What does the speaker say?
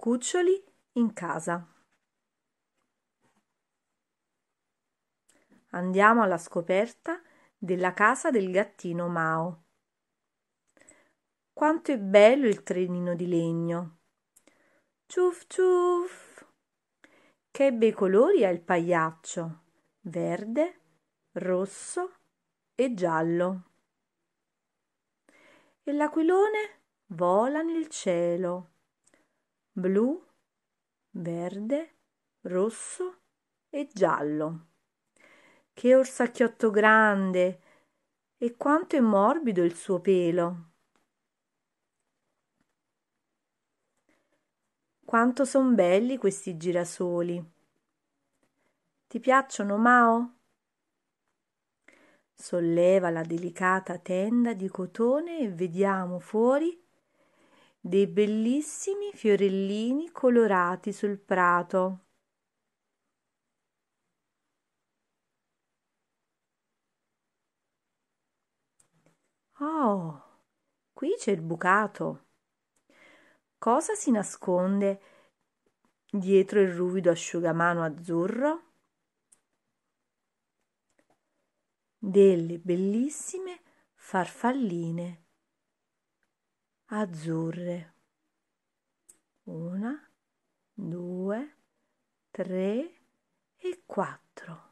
Cuccioli in casa. Andiamo alla scoperta della casa del gattino Mao. Quanto è bello il trenino di legno. Ciuff ciuff. Che bei colori ha il pagliaccio. Verde, rosso e giallo. E l'aquilone vola nel cielo blu, verde, rosso e giallo. Che orsacchiotto grande e quanto è morbido il suo pelo. Quanto son belli questi girasoli. Ti piacciono, Mao? Solleva la delicata tenda di cotone e vediamo fuori dei bellissimi fiorellini colorati sul prato. Oh, qui c'è il bucato. Cosa si nasconde dietro il ruvido asciugamano azzurro? Delle bellissime farfalline azzurre. Una, due, tre e quattro.